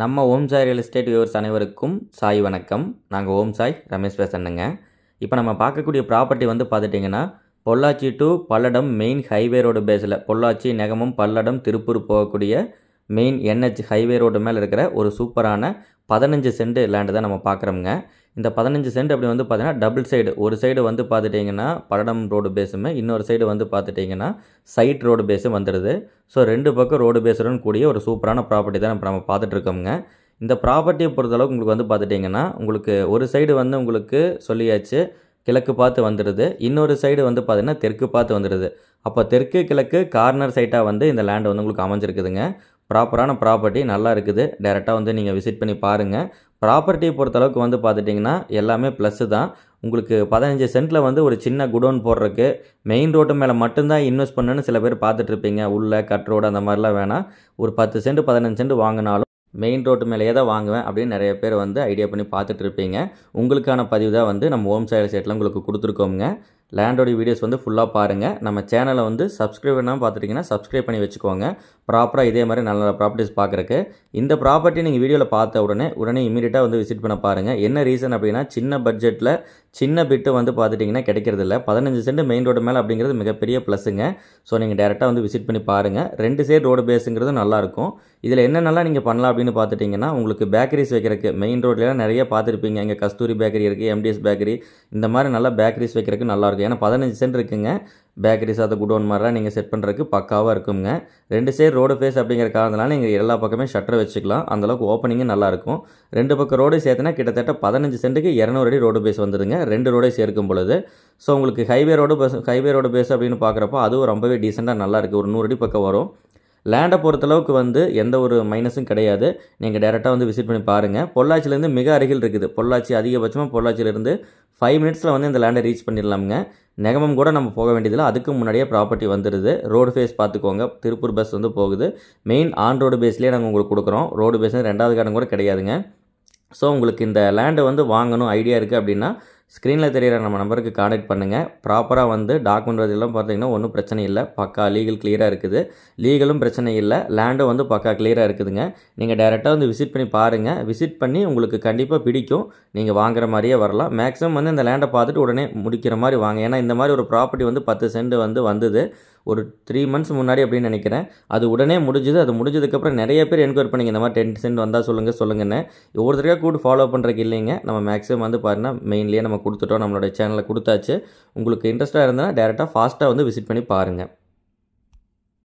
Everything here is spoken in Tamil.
நம்ம Om Sai real estate viewers அனைவருக்கும் சாய் வணக்கம் நாங்கள் ஓம் சாய் ரமேஷ் பேசணுங்க இப்போ நம்ம பார்க்கக்கூடிய ப்ராப்பர்ட்டி வந்து பார்த்துட்டிங்கன்னா Pollachi to Palladam main highway road பேஸில் பொள்ளாச்சி நெகமும் பல்லடம் திருப்பூர் போகக்கூடிய மெயின் என்ஹெச் ஹைவே ரோடு மேலே இருக்கிற ஒரு சூப்பரான பதினஞ்சு சென்ட் லேண்டு தான் நம்ம பார்க்குறோம்ங்க இந்த பதினஞ்சு சென்ட் அப்படி வந்து பார்த்தீங்கன்னா டபுள் சைடு ஒரு சைடு வந்து பார்த்துட்டிங்கன்னா பல்லடம் ரோடு பேஸுமே இன்னொரு சைடு வந்து பார்த்துட்டிங்கன்னா சைட் ரோடு பேஸும் வந்துடுது ஸோ ரெண்டு பக்கம் ரோடு பேஸுடன் கூடிய ஒரு சூப்பரான ப்ராப்பர்ட்டி தான் இப்போ நம்ம பார்த்துட்ருக்கோங்க இந்த ப்ராப்பர்ட்டியை பொறுத்தளவுக்கு உங்களுக்கு வந்து பார்த்துட்டிங்கன்னா உங்களுக்கு ஒரு சைடு வந்து உங்களுக்கு சொல்லியாச்சு கிழக்கு பார்த்து வந்துடுது இன்னொரு சைடு வந்து பார்த்திங்கன்னா தெற்கு பார்த்து வந்துடுது அப்போ தெற்கு கிழக்கு கார்னர் சைட்டாக வந்து இந்த லேண்டு வந்து உங்களுக்கு அமைஞ்சிருக்குதுங்க ப்ராப்பரான ப்ராப்பர்ட்டி நல்லா இருக்குது டேரெக்டாக வந்து நீங்கள் விசிட் பண்ணி பாருங்கள் ப்ராப்பர்ட்டியை பொறுத்தளவுக்கு வந்து பார்த்துட்டிங்கன்னா எல்லாமே ப்ளஸ்ஸு தான் உங்களுக்கு பதினஞ்சு சென்ட்டில் வந்து ஒரு சின்ன குடோன் போடுறதுக்கு மெயின் ரோட்டு மேலே மட்டும்தான் இன்வெஸ்ட் பண்ணுன்னு சில பேர் பார்த்துட்ருப்பீங்க உள்ளே கட் ரோடு அந்த மாதிரிலாம் வேணாம் ஒரு பத்து சென்ட் பதினஞ்சு சென்ட் வாங்கினாலும் மெயின் ரோட்டு மேலேயே தான் வாங்குவேன் அப்படின்னு நிறைய பேர் வந்து ஐடியா பண்ணி பார்த்துட்ருப்பீங்க உங்களுக்கான பதிவு தான் வந்து நம்ம ஹோம் சைடு சைட்டில் உங்களுக்கு கொடுத்துருக்கோங்க லேண்டோடைய வீடியோஸ் வந்து ஃபுல்லாக பாருங்கள் நம்ம சேனலை வந்து சப்ஸ்கிரைப் பண்ணாமல் பார்த்துட்டிங்கன்னா சப்ஸ்கிரைப் பண்ணி வச்சுக்கோங்க ப்ராப்பராக இதே மாதிரி நல்ல நல்ல ப்ராப்பர்ட்டிஸ் பார்க்குறக்கு இந்த ப்ராப்பர்ட்டி நீங்கள் வீடியோவில் பார்த்த உடனே உடனே இமீடியட்டாக வந்து விசிட் பண்ண பாருங்கள் என்ன ரீசன் அப்படின்னா சின்ன பட்ஜெட்டில் சின்ன பிட்டு வந்து பார்த்துட்டிங்கன்னா கிடைக்கிறது இல்லை பதினஞ்சு சென்ட் மெயின் ரோடு மேலே அப்படிங்கிறது மிகப்பெரிய ப்ளஸ்ஸுங்க ஸோ நீங்கள் டேரெக்டாக வந்து விசிட் பண்ணி பாருங்கள் ரெண்டு சைடு ரோடு பேஸுங்கிறது நல்லாயிருக்கும் இதில் என்னென்னலாம் நீங்கள் பண்ணலாம் அப்படின்னு பார்த்துட்டிங்கன்னா உங்களுக்கு பேக்கரிஸ் வைக்கிறதுக்கு மெயின் ரோட்லாம் நிறைய பார்த்துருப்பீங்க இங்கே கஸ்தூரி பேக்கரி இருக்குது எம்டிஎஸ் பேக்கரி இந்த மாதிரி நல்லா பேக்கரிஸ் வைக்கிறதுக்கு நல்லாயிருக்கும் இருக்குது ஏன்னா பதினஞ்சு சென்ட் இருக்குங்க பேக்கரிஸ் அதை குடோன் மாதிரிலாம் நீங்கள் செட் பண்ணுறதுக்கு பக்காவாக இருக்குங்க ரெண்டு சைடு ரோடு ஃபேஸ் அப்படிங்கிற காரணத்தினால நீங்கள் எல்லா பக்கமே ஷட்டர் வச்சுக்கலாம் அந்தளவுக்கு ஓப்பனிங்கும் நல்லாயிருக்கும் ரெண்டு பக்கம் ரோடு சேர்த்துனா கிட்டத்தட்ட பதினஞ்சு சென்ட்டுக்கு இரநூறு அடி ரோடு பேஸ் வந்துடுங்க ரெண்டு ரோடே சேர்க்கும் பொழுது ஸோ உங்களுக்கு highway road bus highway road base அப்படின்னு பார்க்குறப்போ அதுவும் ரொம்பவே டீசெண்டாக நல்லா இருக்குது ஒரு நூறு அடி பக்கம் வரும் லேண்டை பொறுத்தளவுக்கு வந்து எந்த ஒரு மைனஸும் கிடையாது நீங்கள் டேரெக்டாக வந்து விசிட் பண்ணி பாருங்கள் பொள்ளாச்சியிலேருந்து மிக அருகில் இருக்குது பொள்ளாச்சி அதிகபட்சமாக பொள்ளாச்சியிலேருந்து ஃபைவ் மினிட்ஸில் வந்து இந்த லேண்டை ரீச் பண்ணிடலாமுங்க நெகமம் கூட நம்ம போக வேண்டியதில்லை அதுக்கு முன்னாடியே ப்ராப்பர்ட்டி வந்துடுது ரோடு ஃபேஸ் பார்த்துக்கோங்க திருப்பூர் பஸ் வந்து போகுது மெயின் ஆன் ரோடு பேஸ்லேயே நாங்கள் உங்களுக்கு கொடுக்குறோம் ரோடு பேஸ் ரெண்டாவது கார்டன் கூட கிடையாதுங்க ஸோ உங்களுக்கு இந்த லேண்டை வந்து வாங்கணும் ஐடியா இருக்குது அப்படின்னா ஸ்க்ரீனில் தெரிகிற நம்ம நம்பருக்கு காண்டாக்ட் பண்ணுங்கள் ப்ராப்பராக வந்து டாக்குமெண்ட் எல்லாம் பார்த்தீங்கன்னா ஒன்றும் பிரச்சனை இல்லை பக்கா லீகல் கிளியராக இருக்குது லீகலும் பிரச்சனை இல்லை லேண்டும் வந்து பக்கா கிளியராக இருக்குதுங்க நீங்கள் டேரெக்டாக வந்து விசிட் பண்ணி பாருங்கள் விசிட் பண்ணி உங்களுக்கு கண்டிப்பாக பிடிக்கும் நீங்கள் வாங்குற மாதிரியே வரலாம் மேக்ஸிமம் வந்து இந்த லேண்டை பார்த்துட்டு உடனே முடிக்கிற மாதிரி வாங்க ஏன்னா இந்த மாதிரி ஒரு ப்ராப்பர்ட்டி வந்து பத்து சென்ட் வந்து வந்தது ஒரு த்ரீ மந்த்ஸ் முன்னாடி அப்படின்னு நினைக்கிறேன் அது உடனே முடிஞ்சுது அது முடிஞ்சதுக்கப்புறம் நிறைய பேர் என்கொயர் பண்ணிங்க இந்த மாதிரி டென் சென்ட் வந்தால் சொல்லுங்கள் சொல்லுங்கன்னு ஒவ்வொருத்தருக்காக கூட்டு ஃபாலோ பண்ணுறதுக்கு இல்லைங்க நம்ம மேக்ஸிமம் வந்து பாருன்னா மெயின்லேயே நம்ம கொடுத்துட்டோம் நம்மளுடைய சேனலில் கொடுத்தாச்சு உங்களுக்கு இன்ட்ரெஸ்ட்டாக இருந்தால் டேரெக்டாக ஃபாஸ்ட்டாக வந்து விசிட் பண்ணி பாருங்கள்